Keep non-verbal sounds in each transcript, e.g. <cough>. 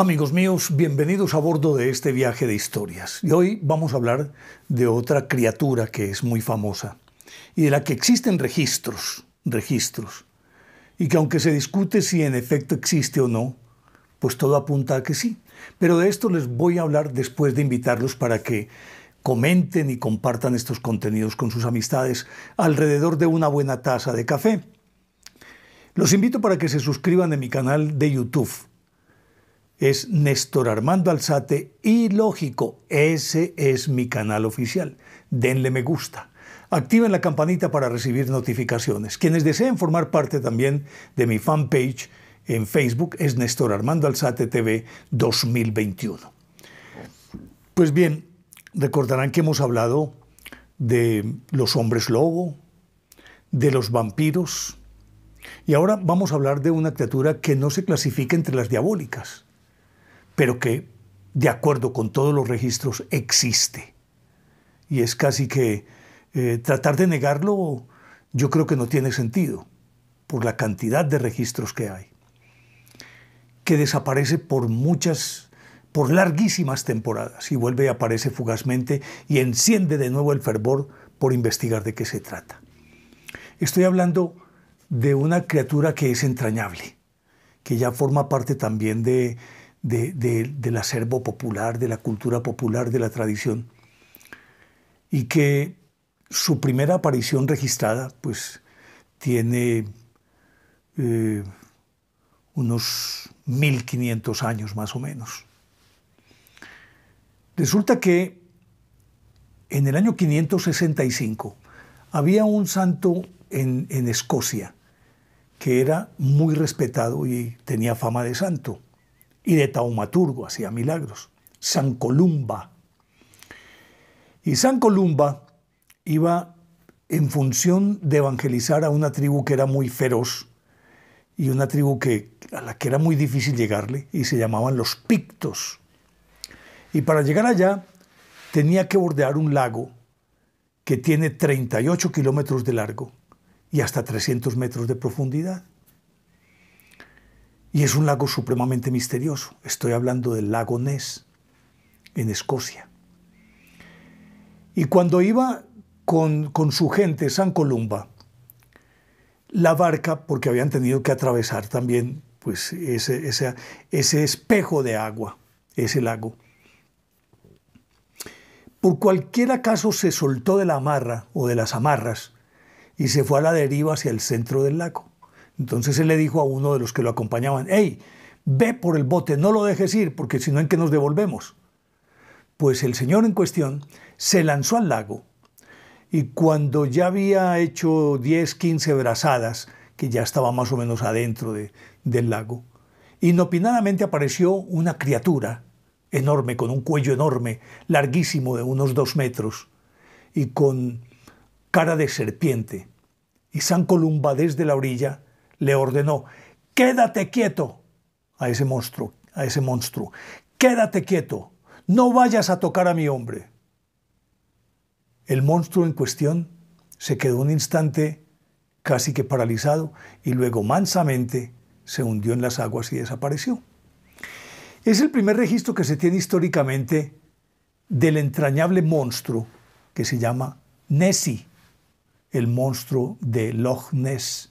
Amigos míos, bienvenidos a bordo de este viaje de historias. Y hoy vamos a hablar de otra criatura que es muy famosa y de la que existen registros, registros. Y que aunque se discute si en efecto existe o no, pues todo apunta a que sí. Pero de esto les voy a hablar después de invitarlos para que comenten y compartan estos contenidos con sus amistades alrededor de una buena taza de café. Los invito para que se suscriban a mi canal de YouTube es Néstor Armando Alzate y lógico, ese es mi canal oficial. Denle me gusta. Activen la campanita para recibir notificaciones. Quienes deseen formar parte también de mi fanpage en Facebook es Néstor Armando Alzate TV 2021. Pues bien, recordarán que hemos hablado de los hombres lobo, de los vampiros, y ahora vamos a hablar de una criatura que no se clasifica entre las diabólicas pero que, de acuerdo con todos los registros, existe. Y es casi que eh, tratar de negarlo yo creo que no tiene sentido, por la cantidad de registros que hay, que desaparece por muchas, por larguísimas temporadas y vuelve y aparece fugazmente y enciende de nuevo el fervor por investigar de qué se trata. Estoy hablando de una criatura que es entrañable, que ya forma parte también de, del acervo popular, de la cultura popular, de la tradición, y que su primera aparición registrada, pues tiene eh, unos 1500 años más o menos. Resulta que en el año 565 había un santo en, en Escocia que era muy respetado y tenía fama de santo y de taumaturgo, hacía milagros. San Columba. Y San Columba iba en función de evangelizar a una tribu que era muy feroz y una tribu que, a la que era muy difícil llegarle y se llamaban los pictos. Y para llegar allá tenía que bordear un lago que tiene 38 kilómetros de largo y hasta 300 metros de profundidad. Y es un lago supremamente misterioso. Estoy hablando del lago Ness, en Escocia. Y cuando iba con, su gente, San Columba, la barca, porque habían tenido que atravesar también pues, ese, ese espejo de agua, ese lago, por cualquier acaso se soltó de la amarra o de las amarras y se fue a la deriva hacia el centro del lago. Entonces él le dijo a uno de los que lo acompañaban, ¡Ey, ve por el bote, no lo dejes ir, porque si no, ¿en qué nos devolvemos? Pues el señor en cuestión se lanzó al lago y cuando ya había hecho 10, 15 brazadas, que ya estaba más o menos adentro de, del lago, inopinadamente apareció una criatura enorme, con un cuello enorme, larguísimo de unos dos metros, y con cara de serpiente. Y San Columba desde la orilla le ordenó, quédate quieto a ese monstruo, a ese monstruo, quédate quieto, no vayas a tocar a mi hombre. El monstruo en cuestión se quedó un instante casi que paralizado y luego mansamente se hundió en las aguas y desapareció. Es el primer registro que se tiene históricamente del entrañable monstruo que se llama Nessie, el monstruo de Loch Ness,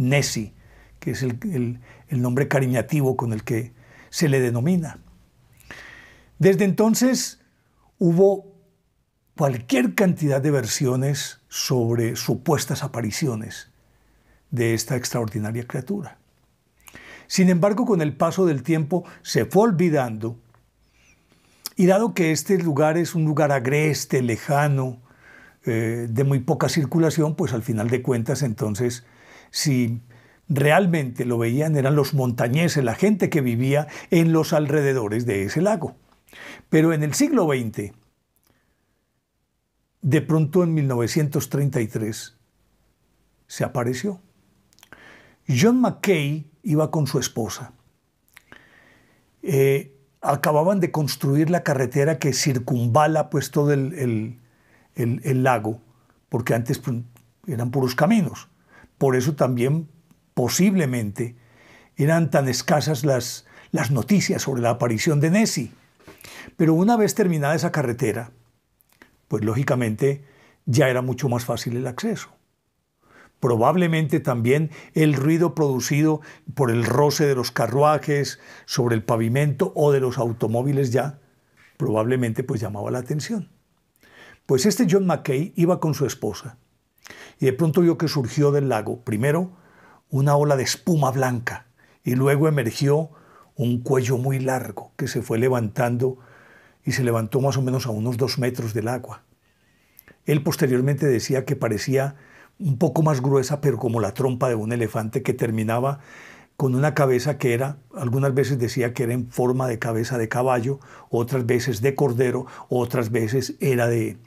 Nessie, que es el, nombre cariñativo con el que se le denomina. Desde entonces hubo cualquier cantidad de versiones sobre supuestas apariciones de esta extraordinaria criatura. Sin embargo, con el paso del tiempo se fue olvidando y dado que este lugar es un lugar agreste, lejano, eh, de muy poca circulación, pues al final de cuentas entonces si realmente lo veían eran los montañeses, la gente que vivía en los alrededores de ese lago. Pero en el siglo XX, de pronto en 1933, se apareció. John McKay iba con su esposa. Eh, acababan de construir la carretera que circunvala pues, todo el lago, porque antes pues, eran puros caminos. Por eso también posiblemente eran tan escasas las, noticias sobre la aparición de Nessie. Pero una vez terminada esa carretera, pues lógicamente ya era mucho más fácil el acceso. Probablemente también el ruido producido por el roce de los carruajes sobre el pavimento o de los automóviles ya, probablemente pues llamaba la atención. Pues este John McKay iba con su esposa y de pronto vio que surgió del lago, primero, una ola de espuma blanca y luego emergió un cuello muy largo que se fue levantando y se levantó más o menos a unos dos metros del agua. Él posteriormente decía que parecía un poco más gruesa, pero como la trompa de un elefante que terminaba con una cabeza que era, algunas veces decía que era en forma de cabeza de caballo, otras veces de cordero, otras veces era de,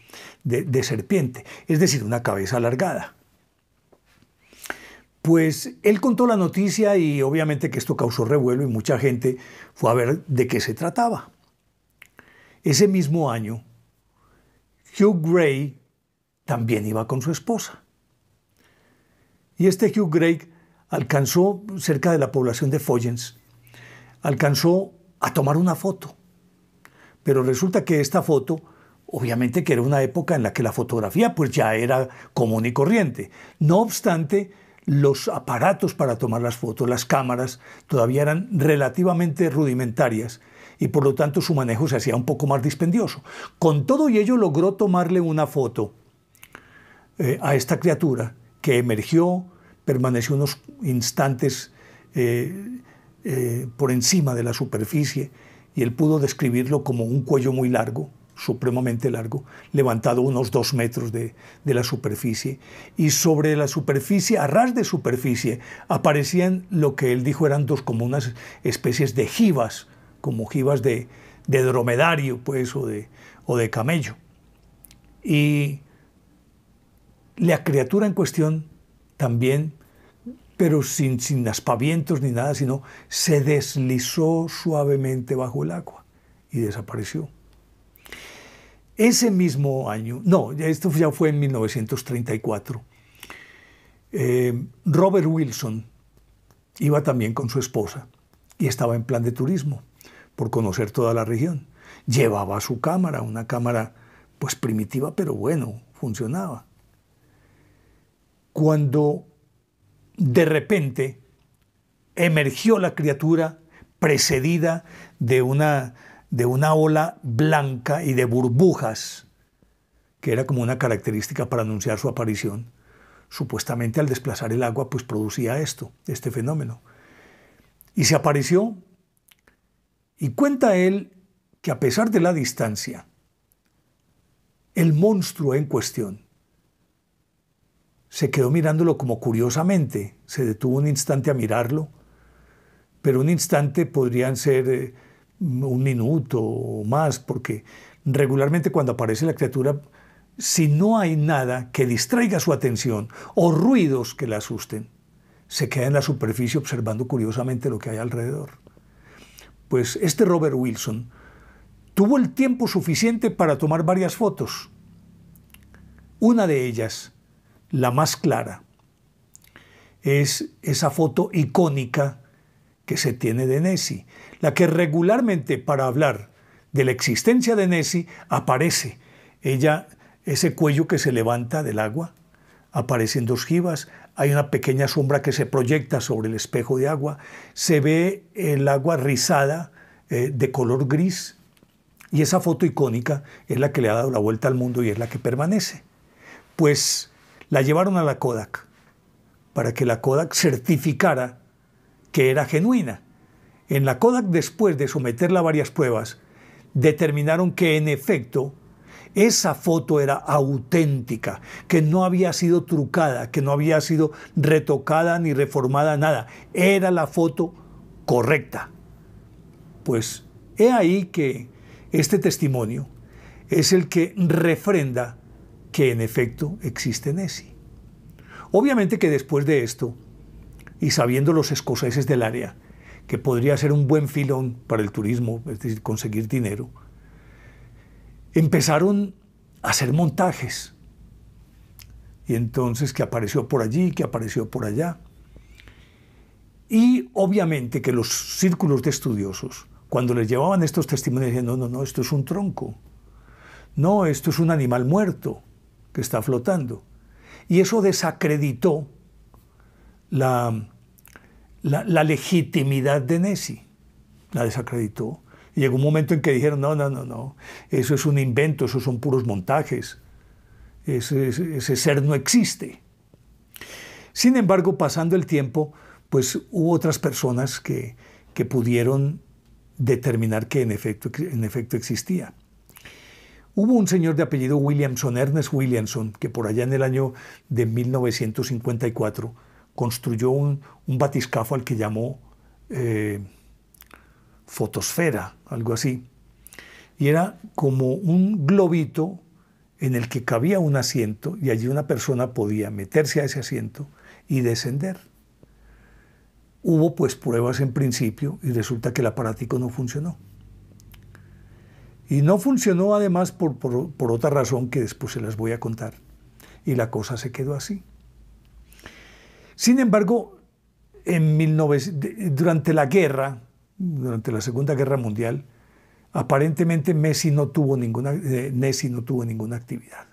de, serpiente, es decir, una cabeza alargada. Pues él contó la noticia y obviamente que esto causó revuelo y mucha gente fue a ver de qué se trataba. Ese mismo año, Hugh Gray también iba con su esposa. Y este Hugh Gray alcanzó, cerca de la población de Foyens, alcanzó a tomar una foto. Pero resulta que esta foto Obviamente que era una época en la que la fotografía pues ya era común y corriente. No obstante, los aparatos para tomar las fotos, las cámaras, todavía eran relativamente rudimentarias y por lo tanto su manejo se hacía un poco más dispendioso. Con todo y ello logró tomarle una foto eh, a esta criatura que emergió, permaneció unos instantes eh, eh, por encima de la superficie y él pudo describirlo como un cuello muy largo, supremamente largo, levantado unos dos metros de, la superficie, y sobre la superficie, a ras de superficie, aparecían lo que él dijo eran dos como unas especies de jivas, como jivas de, dromedario, pues, o de, camello. Y la criatura en cuestión también, pero sin, sin aspavientos ni nada, sino se deslizó suavemente bajo el agua y desapareció. Ese mismo año, no, esto ya fue en 1934, eh, Robert Wilson iba también con su esposa y estaba en plan de turismo por conocer toda la región. Llevaba su cámara, una cámara pues primitiva, pero bueno, funcionaba. Cuando de repente emergió la criatura precedida de una de una ola blanca y de burbujas, que era como una característica para anunciar su aparición. Supuestamente al desplazar el agua, pues producía esto, este fenómeno. Y se apareció, y cuenta él que a pesar de la distancia, el monstruo en cuestión se quedó mirándolo como curiosamente, se detuvo un instante a mirarlo, pero un instante podrían ser eh, un minuto o más, porque regularmente cuando aparece la criatura, si no hay nada que distraiga su atención o ruidos que la asusten, se queda en la superficie observando curiosamente lo que hay alrededor. Pues este Robert Wilson tuvo el tiempo suficiente para tomar varias fotos. Una de ellas, la más clara, es esa foto icónica que se tiene de Nessie, la que regularmente para hablar de la existencia de Nessie aparece. Ella, ese cuello que se levanta del agua, aparecen dos jivas, hay una pequeña sombra que se proyecta sobre el espejo de agua, se ve el agua rizada eh, de color gris y esa foto icónica es la que le ha dado la vuelta al mundo y es la que permanece. Pues la llevaron a la Kodak para que la Kodak certificara que era genuina. En la Kodak, después de someterla a varias pruebas, determinaron que en efecto esa foto era auténtica, que no había sido trucada, que no había sido retocada ni reformada, nada. Era la foto correcta. Pues he ahí que este testimonio es el que refrenda que en efecto existe Nessie. Obviamente que después de esto, y sabiendo los escoceses del área que podría ser un buen filón para el turismo, es decir, conseguir dinero, empezaron a hacer montajes. Y entonces que apareció por allí, que apareció por allá. Y obviamente que los círculos de estudiosos, cuando les llevaban estos testimonios, decían, no, no, no, esto es un tronco. No, esto es un animal muerto que está flotando. Y eso desacreditó la, la, legitimidad de Nessie. La desacreditó. Y llegó un momento en que dijeron, no, no, no, no, eso es un invento, eso son puros montajes, ese, ser no existe. Sin embargo, pasando el tiempo, pues hubo otras personas que, que pudieron determinar que en efecto, en efecto existía. Hubo un señor de apellido Williamson, Ernest Williamson, que por allá en el año de 1954 construyó un, un batiscafo al que llamó eh, fotosfera, algo así. Y era como un globito en el que cabía un asiento y allí una persona podía meterse a ese asiento y descender. Hubo pues pruebas en principio y resulta que el aparatico no funcionó. Y no funcionó además por otra razón que después se las voy a contar. Y la cosa se quedó así. Sin embargo, durante la guerra, durante la Segunda Guerra Mundial, aparentemente eh, Messi no tuvo ninguna, actividad.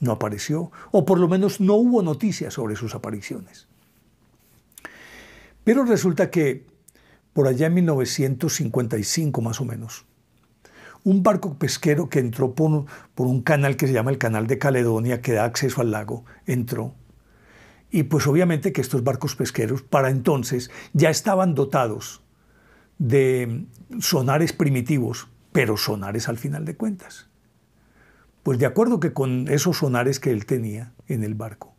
No apareció, o por lo menos no hubo noticias sobre sus apariciones. Pero resulta que por allá en 1955 más o menos, un barco pesquero que entró por un canal que se llama el Canal de Caledonia, que da acceso al lago, entró y pues obviamente que estos barcos pesqueros para entonces ya estaban dotados de sonares primitivos, pero sonares al final de cuentas. Pues de acuerdo que con esos sonares que él tenía en el barco,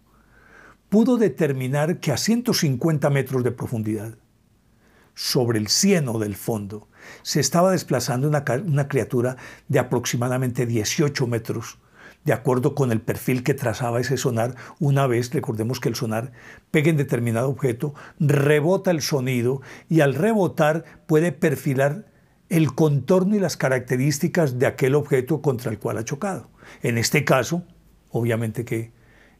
pudo determinar que a 150 metros de profundidad, sobre el cieno del fondo, se estaba desplazando una, una criatura de aproximadamente 18 metros de acuerdo con el perfil que trazaba ese sonar. Una vez, recordemos que el sonar pega en determinado objeto, rebota el sonido y al rebotar puede perfilar el contorno y las características de aquel objeto contra el cual ha chocado. En este caso, obviamente que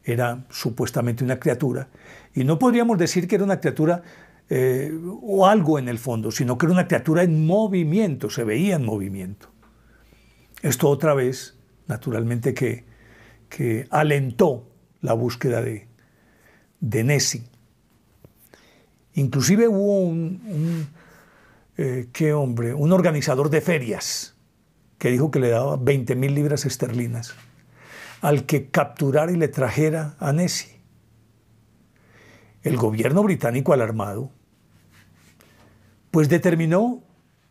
era supuestamente una criatura, y no podríamos decir que era una criatura eh, o algo en el fondo, sino que era una criatura en movimiento, se veía en movimiento. Esto otra vez naturalmente que, alentó la búsqueda de, de Nessie. Inclusive hubo un, eh, qué hombre, un organizador de ferias que dijo que le daba 20.000 mil libras esterlinas al que capturara y le trajera a Nessie. El gobierno británico alarmado, pues determinó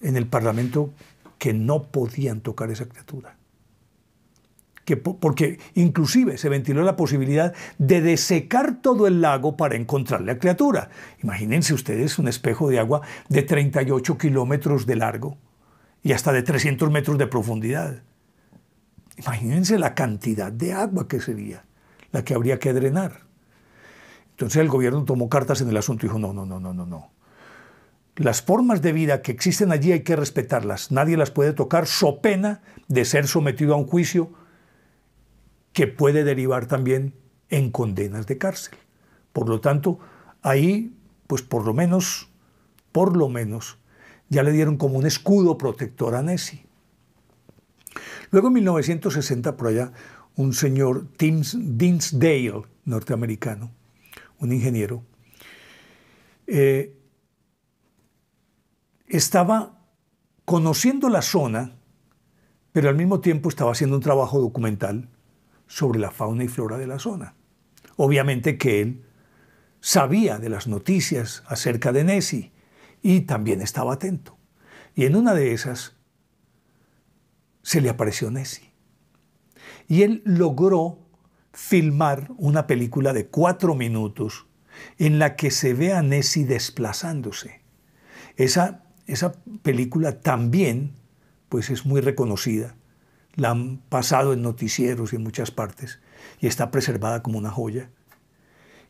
en el Parlamento que no podían tocar esa criatura porque inclusive se ventiló la posibilidad de desecar todo el lago para encontrar la criatura. Imagínense ustedes un espejo de agua de 38 kilómetros de largo y hasta de 300 metros de profundidad. Imagínense la cantidad de agua que sería la que habría que drenar. Entonces el gobierno tomó cartas en el asunto y dijo, no, no, no, no, no, no. Las formas de vida que existen allí hay que respetarlas. Nadie las puede tocar so pena de ser sometido a un juicio que puede derivar también en condenas de cárcel. Por lo tanto, ahí, pues por lo menos, por lo menos, ya le dieron como un escudo protector a Nessie. Luego en 1960, por allá, un señor Dinsdale, norteamericano, un ingeniero, eh, estaba conociendo la zona, pero al mismo tiempo estaba haciendo un trabajo documental sobre la fauna y flora de la zona. Obviamente que él sabía de las noticias acerca de Nessie y también estaba atento. Y en una de esas se le apareció Nessie. Y él logró filmar una película de cuatro minutos en la que se ve a Nessie desplazándose. Esa, esa película también pues es muy reconocida la han pasado en noticieros y en muchas partes, y está preservada como una joya.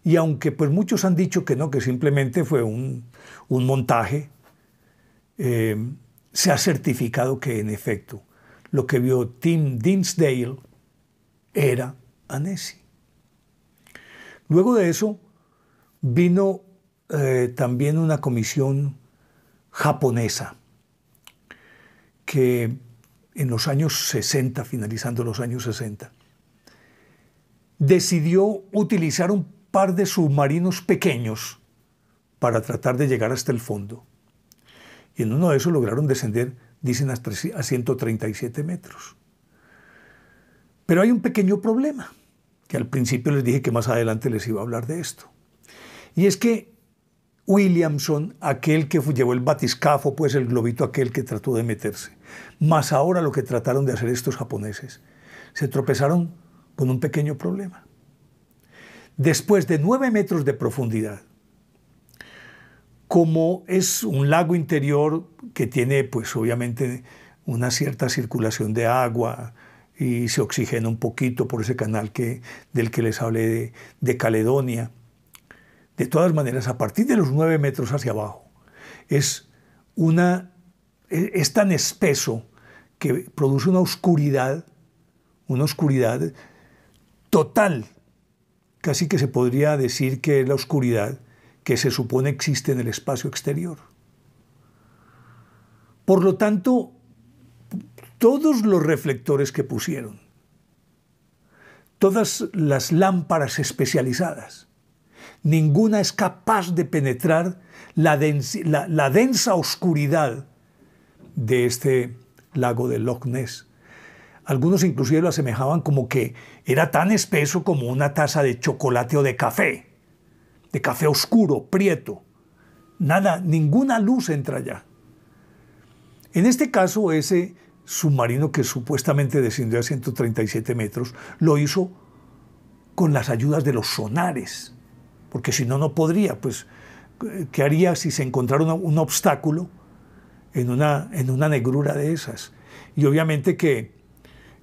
Y aunque pues muchos han dicho que no, que simplemente fue un, montaje, eh, se ha certificado que en efecto lo que vio Tim Dinsdale era Anesi Luego de eso vino eh, también una comisión japonesa que en los años 60, finalizando los años 60, decidió utilizar un par de submarinos pequeños para tratar de llegar hasta el fondo. Y en uno de esos lograron descender, dicen, a 137 metros. Pero hay un pequeño problema, que al principio les dije que más adelante les iba a hablar de esto. Y es que Williamson, aquel que llevó el batiscafo, pues el globito aquel que trató de meterse. Más ahora lo que trataron de hacer estos japoneses. Se tropezaron con un pequeño problema. Después de nueve metros de profundidad, como es un lago interior que tiene, pues obviamente, una cierta circulación de agua y se oxigena un poquito por ese canal que, del que les hablé de Caledonia, de todas maneras, a partir de los nueve metros hacia abajo, es, una, e, es tan espeso que produce una oscuridad, una oscuridad total. Casi que se podría decir que es la oscuridad que se supone existe en el espacio exterior. Por lo tanto, todos los reflectores que pusieron, todas las lámparas especializadas, ninguna es capaz de penetrar la, densa oscuridad de este lago de Loch Ness. Algunos inclusive lo asemejaban como que era tan espeso como una taza de chocolate o de café, de café oscuro, prieto. Nada, ninguna luz entra allá. En este caso, ese submarino que supuestamente descendió a 137 metros lo hizo con las ayudas de los sonares porque si no, no podría. Pues, ¿qué haría si se encontrara un, obstáculo en una, en una negrura de esas? Y obviamente que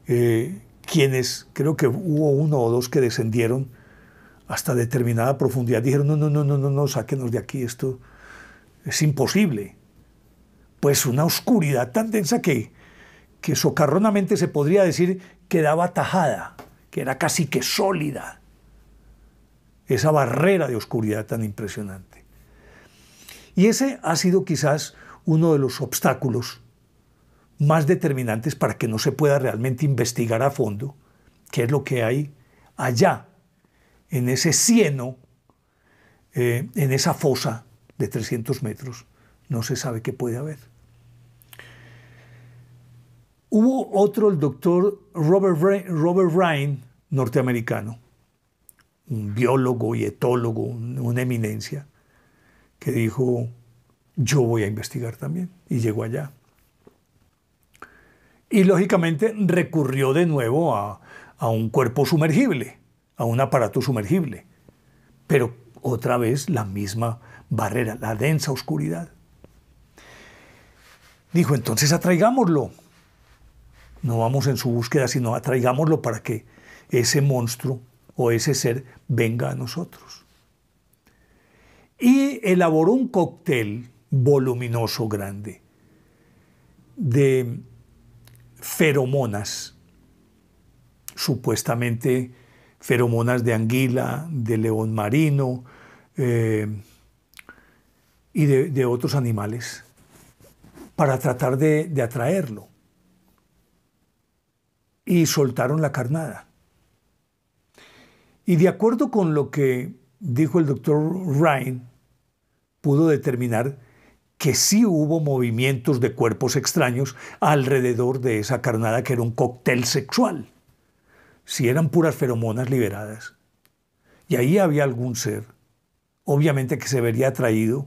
eh, quienes, creo que hubo uno o dos que descendieron hasta determinada profundidad, dijeron, no, no, no, no, no, no, sáquenos de aquí, esto es imposible. Pues una oscuridad tan densa que, que socarronamente se podría decir que daba tajada, que era casi que sólida esa barrera de oscuridad tan impresionante. Y ese ha sido quizás uno de los obstáculos más determinantes para que no se pueda realmente investigar a fondo qué es lo que hay allá, en ese cieno, eh, en esa fosa de 300 metros, no se sabe qué puede haber. Hubo otro, el doctor Robert, Robert Ryan, norteamericano, un biólogo y etólogo, una eminencia, que dijo, yo voy a investigar también. Y llegó allá. Y lógicamente recurrió de nuevo a, a un cuerpo sumergible, a un aparato sumergible. Pero otra vez la misma barrera, la densa oscuridad. Dijo, entonces atraigámoslo. No vamos en su búsqueda, sino atraigámoslo para que ese monstruo o ese ser venga a nosotros. Y elaboró un cóctel voluminoso, grande, de feromonas, supuestamente feromonas de anguila, de león marino eh, y de, otros animales, para tratar de atraerlo. Y soltaron la carnada. Y de acuerdo con lo que dijo el doctor Ryan, pudo determinar que sí hubo movimientos de cuerpos extraños alrededor de esa carnada que era un cóctel sexual. Si eran puras feromonas liberadas. Y ahí había algún ser, obviamente que se vería atraído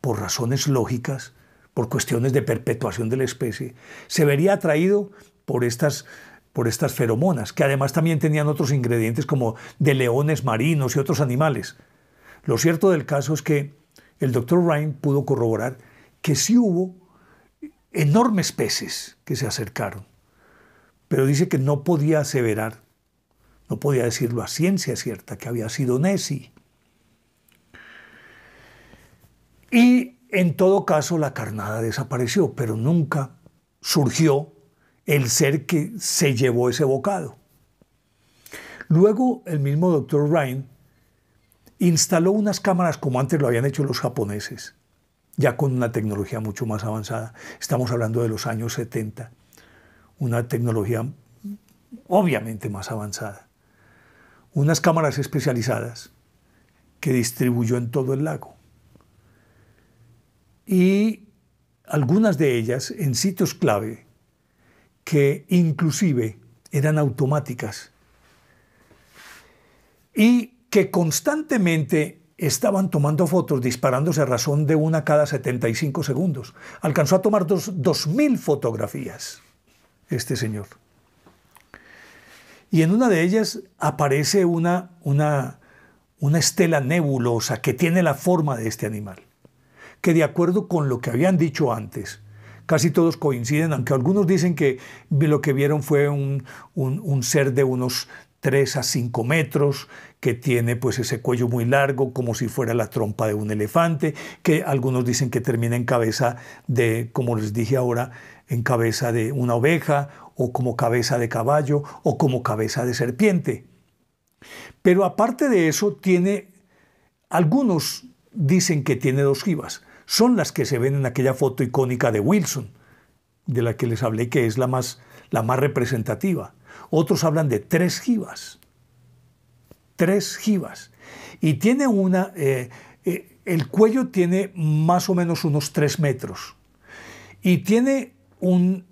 por razones lógicas, por cuestiones de perpetuación de la especie, se vería atraído por estas por estas feromonas, que además también tenían otros ingredientes como de leones marinos y otros animales. Lo cierto del caso es que el doctor Ryan pudo corroborar que sí hubo enormes peces que se acercaron, pero dice que no podía aseverar, no podía decirlo a ciencia cierta, que había sido Nessie. Y en todo caso la carnada desapareció, pero nunca surgió el ser que se llevó ese bocado. Luego el mismo doctor Ryan instaló unas cámaras como antes lo habían hecho los japoneses, ya con una tecnología mucho más avanzada. Estamos hablando de los años 70, una tecnología obviamente más avanzada. Unas cámaras especializadas que distribuyó en todo el lago. Y algunas de ellas en sitios clave que inclusive eran automáticas y que constantemente estaban tomando fotos, disparándose a razón de una cada 75 segundos. Alcanzó a tomar 2.000 fotografías este señor. Y en una de ellas aparece una, una, una estela nebulosa que tiene la forma de este animal, que de acuerdo con lo que habían dicho antes, casi todos coinciden, aunque algunos dicen que lo que vieron fue un, ser de unos 3 a 5 metros, que tiene pues ese cuello muy largo como si fuera la trompa de un elefante, que algunos dicen que termina en cabeza de, como les dije ahora, en cabeza de una oveja o como cabeza de caballo o como cabeza de serpiente. Pero aparte de eso tiene, algunos dicen que tiene dos jivas, son las que se ven en aquella foto icónica de Wilson, de la que les hablé que es la más, la más representativa. Otros hablan de tres jivas. Tres jivas. Y tiene una, eh, eh, el cuello tiene más o menos unos tres metros. Y tiene un,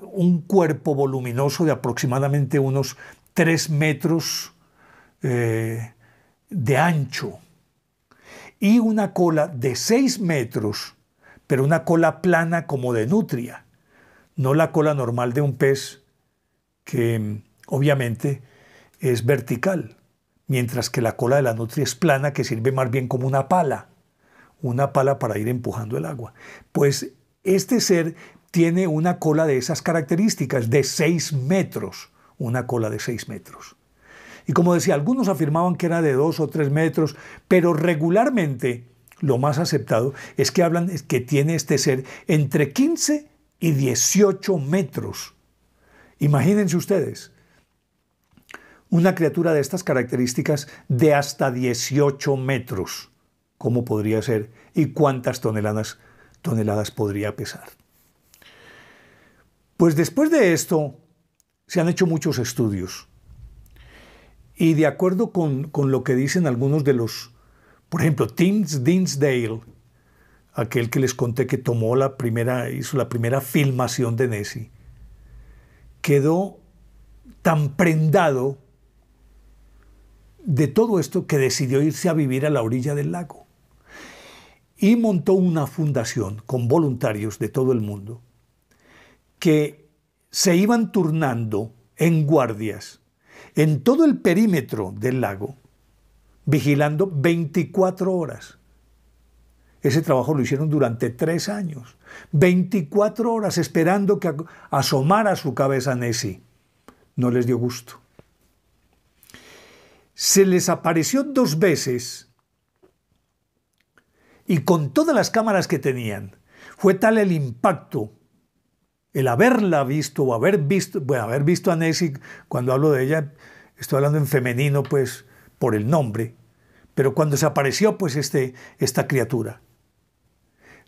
cuerpo voluminoso de aproximadamente unos tres metros eh, de ancho. Y una cola de seis metros pero una cola plana como de nutria, no la cola normal de un pez que mm, obviamente es vertical, mientras que la cola de la nutria es plana que sirve más bien como una pala, una pala para ir empujando el agua. Pues este ser tiene una cola de esas características, de 6 metros, una cola de 6 metros. Y como decía, algunos afirmaban que era de dos o tres metros, pero regularmente lo más aceptado es que hablan que tiene este ser entre 15 y 18 metros. Imagínense ustedes, una criatura de estas características de hasta 18 metros, ¿cómo podría ser y cuántas toneladas, toneladas podría pesar? Pues después de esto, se han hecho muchos estudios. Y de acuerdo con, con lo que dicen algunos de los por ejemplo, Tim Dinsdale, aquel que les conté que tomó la primera, hizo la primera filmación de Nessie, quedó tan prendado de todo esto que decidió irse a vivir a la orilla del lago. Y montó una fundación con voluntarios de todo el mundo que se iban turnando en guardias en todo el perímetro del lago vigilando 24 horas. Ese trabajo lo hicieron durante tres años, 24 horas esperando que asomara su cabeza Nessie. No les dio gusto. Se les apareció dos veces y con todas las cámaras que tenían, fue tal el impacto el haberla visto o haber visto, bueno, haber visto a Nessie, cuando hablo de ella, estoy hablando en femenino, pues por el nombre, pero cuando se apareció pues este, esta criatura,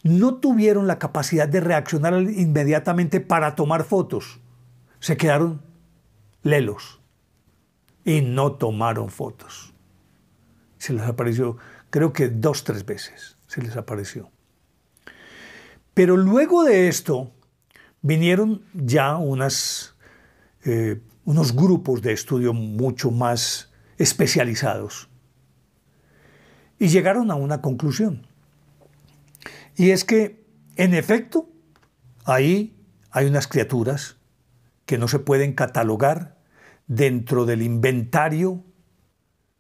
no tuvieron la capacidad de reaccionar inmediatamente para tomar fotos. Se quedaron lelos y no tomaron fotos. Se les apareció, creo que dos, tres veces se les apareció. Pero luego de esto vinieron ya eh, unos grupos de estudio mucho más especializados y llegaron a una conclusión. Y es que, en efecto, ahí hay unas criaturas que no se pueden catalogar dentro del inventario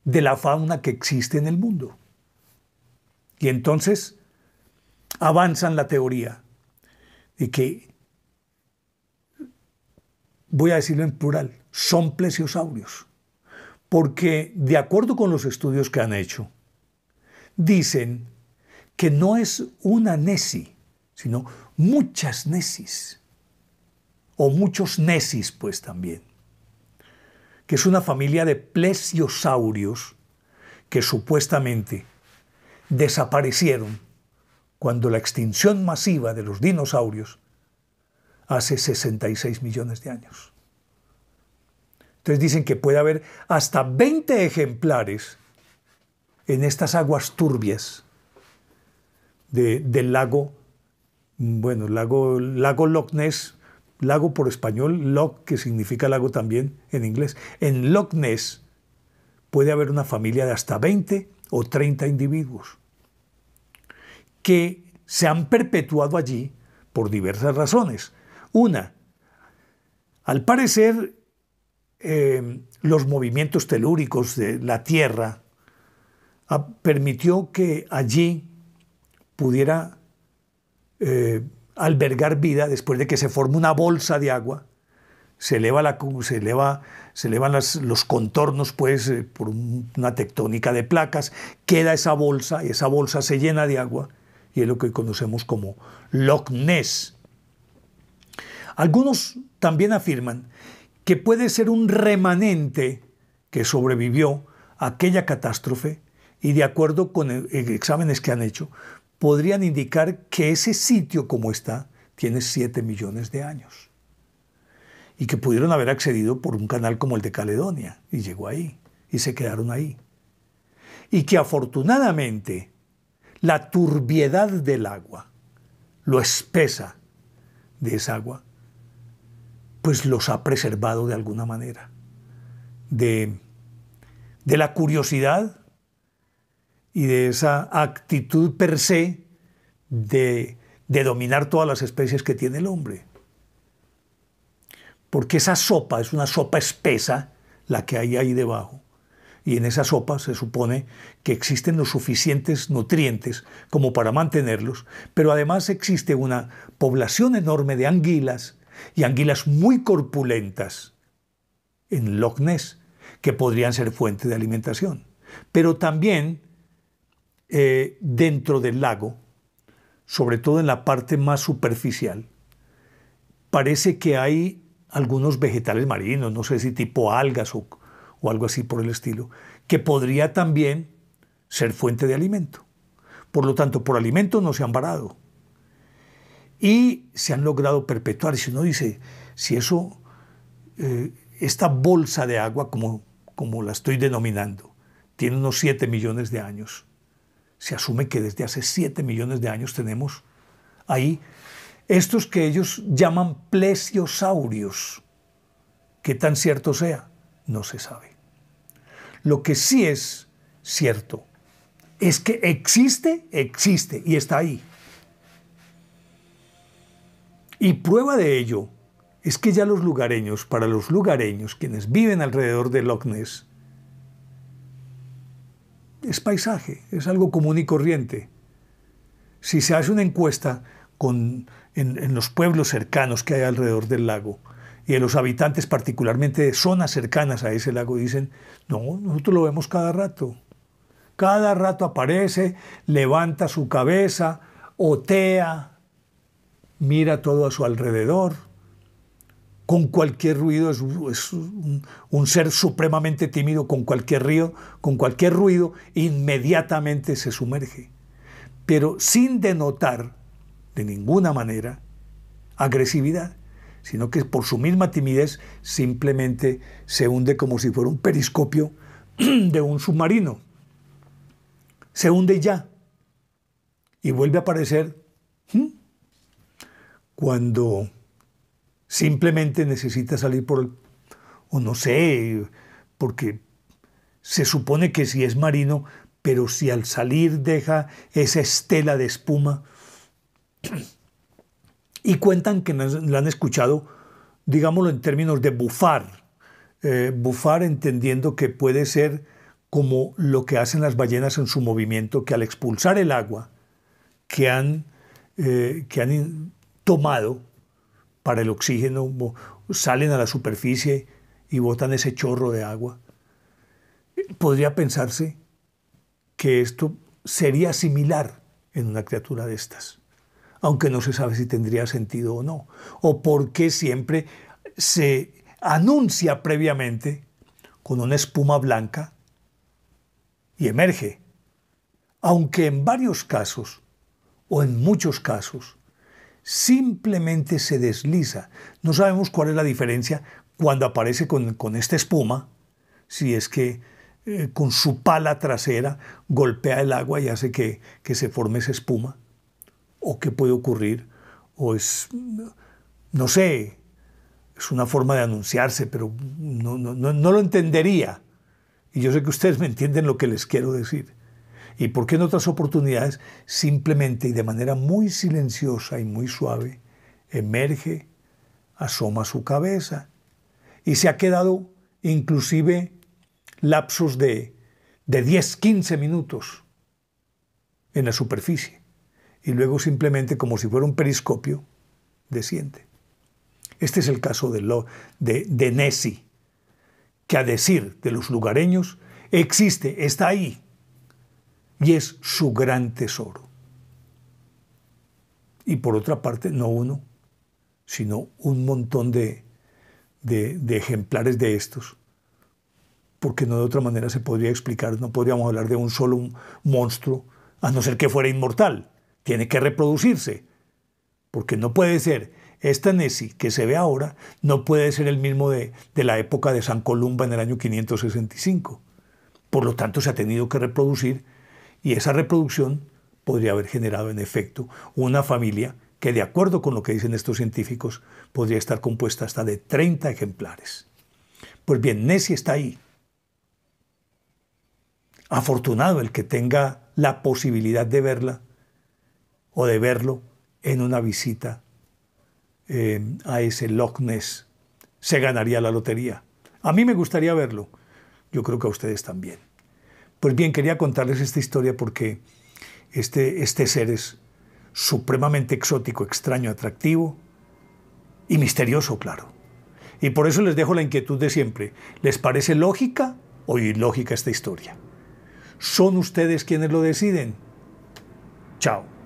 de la fauna que existe en el mundo. Y entonces avanzan la teoría de que, voy a decirlo en plural, son plesiosaurios, porque de acuerdo con los estudios que han hecho, dicen que no es una neci, sino muchas necis, o muchos necis pues también, que es una familia de plesiosaurios que supuestamente desaparecieron cuando la extinción masiva de los dinosaurios hace 66 millones de años. Entonces dicen que puede haber hasta 20 ejemplares en estas aguas turbias del lago, bueno, lago, lago Loch Ness, lago por español, Loch, que significa lago también en inglés. En Loch Ness puede haber una familia de hasta 20 o 30 individuos que se han perpetuado allí por diversas razones. Una, al parecer, eh, los movimientos telúricos de la Tierra permitió que allí pudiera eh, albergar vida después de que se forma una bolsa de agua, se eleva, la, se eleva se elevan los contornos pues eh, por una tectónica de placas, queda esa bolsa y esa bolsa se llena de agua y es lo que conocemos como Loch Ness. Algunos también afirman que puede ser un remanente que sobrevivió a aquella catástrofe y de acuerdo con eh, eh, exámenes que han hecho, podrían indicar que ese sitio como está tiene 7 millones de años y que pudieron haber accedido por un canal como el de Caledonia y llegó ahí y se quedaron ahí. Y que afortunadamente la turbiedad del agua, lo espesa de esa agua, pues los ha preservado de alguna manera de, de la curiosidad y de esa actitud per se de, dominar todas las especies que tiene el hombre. Porque esa sopa es una sopa espesa la que hay ahí debajo. Y en esa sopa se supone que existen los suficientes nutrientes como para mantenerlos, pero además existe una población enorme de anguilas y anguilas muy corpulentas en Loch Ness que podrían ser fuente de alimentación. Pero también eh, dentro del lago, sobre todo en la parte más superficial, parece que hay algunos vegetales marinos, no sé si tipo algas o, algo así por el estilo, que podría también ser fuente de alimento. Por lo tanto, por alimento no se han varado. Y se han logrado perpetuar. si uno dice, si eso, eh, esta bolsa de agua, como, como la estoy denominando, tiene unos 7 millones de años, se asume que desde hace 7 millones de años tenemos ahí estos que ellos llaman plesiosaurios. ¿Qué tan cierto sea? No se sabe. Lo que sí es cierto es que existe, existe y está ahí. Y prueba de ello es que ya los lugareños, para los lugareños, quienes viven alrededor de Loch Ness, es paisaje, es algo común y corriente. Si se hace una encuesta con, en, los pueblos cercanos que hay alrededor del lago, y en los habitantes, particularmente de zonas cercanas a ese lago, dicen, no, nosotros lo vemos cada rato. Cada rato aparece, levanta su cabeza, otea, mira todo a su alrededor con cualquier ruido, es, un, ser supremamente tímido, con cualquier río, con cualquier ruido, inmediatamente se sumerge, pero sin denotar de ninguna manera agresividad, sino que por su misma timidez simplemente se hunde como si fuera un periscopio <clears throat> de un submarino. Se hunde ya y vuelve a aparecer cuando simplemente necesita salir por, el, o no sé, porque se supone que si es marino, pero si al salir deja esa estela de espuma, <clears throat> y cuentan que la han escuchado, digámoslo en términos de bufar, eh, bufar entendiendo que puede ser como lo que hacen las ballenas en su movimiento, que al expulsar el agua que han, eh, que han tomado, para el oxígeno, salen a la superficie y botan ese chorro de agua. Podría pensarse que esto sería similar en una criatura de estas, aunque no se sabe si tendría sentido o no, o porque qué siempre se anuncia previamente con una espuma blanca y emerge, aunque en varios casos, o en muchos casos, simplemente se desliza. No sabemos cuál es la diferencia cuando aparece con, esta espuma, si es que eh, con su pala trasera golpea el agua y hace que, se forme esa espuma, o qué puede ocurrir, o es, no sé, es una forma de anunciarse, pero no, no lo entendería. Y yo sé que ustedes me entienden lo que les quiero decir y por qué en otras oportunidades simplemente y de manera muy silenciosa y muy suave emerge, asoma su cabeza y se ha quedado inclusive lapsos de, de 10, 15 minutos en la superficie y luego simplemente como si fuera un periscopio desciende. Este es el caso de, de, de Nessie, que a decir de los lugareños existe, está ahí, y es su gran tesoro. Y por otra parte, no uno, sino un montón de, ejemplares de estos, porque no de otra manera se podría explicar, no podríamos hablar de un solo monstruo, a no ser que fuera inmortal, tiene que reproducirse, porque no puede ser esta Nessie que se ve ahora no puede ser el mismo de, de, la época de San Columba en el año 565. Por lo tanto, se ha tenido que reproducir y esa reproducción podría haber generado en efecto una familia que, de acuerdo con lo que dicen estos científicos, podría estar compuesta hasta de 30 ejemplares. Pues bien, Nessie está ahí. Afortunado el que tenga la posibilidad de verla o de verlo en una visita eh, a ese Loch Ness. Se ganaría la lotería. A mí me gustaría verlo. Yo creo que a ustedes también. Pues bien, quería contarles esta historia porque este, este ser es supremamente exótico, extraño, atractivo y misterioso, claro. Y por eso les dejo la inquietud de siempre. ¿Les parece lógica o ilógica esta historia? Son ustedes quienes lo deciden. Chao.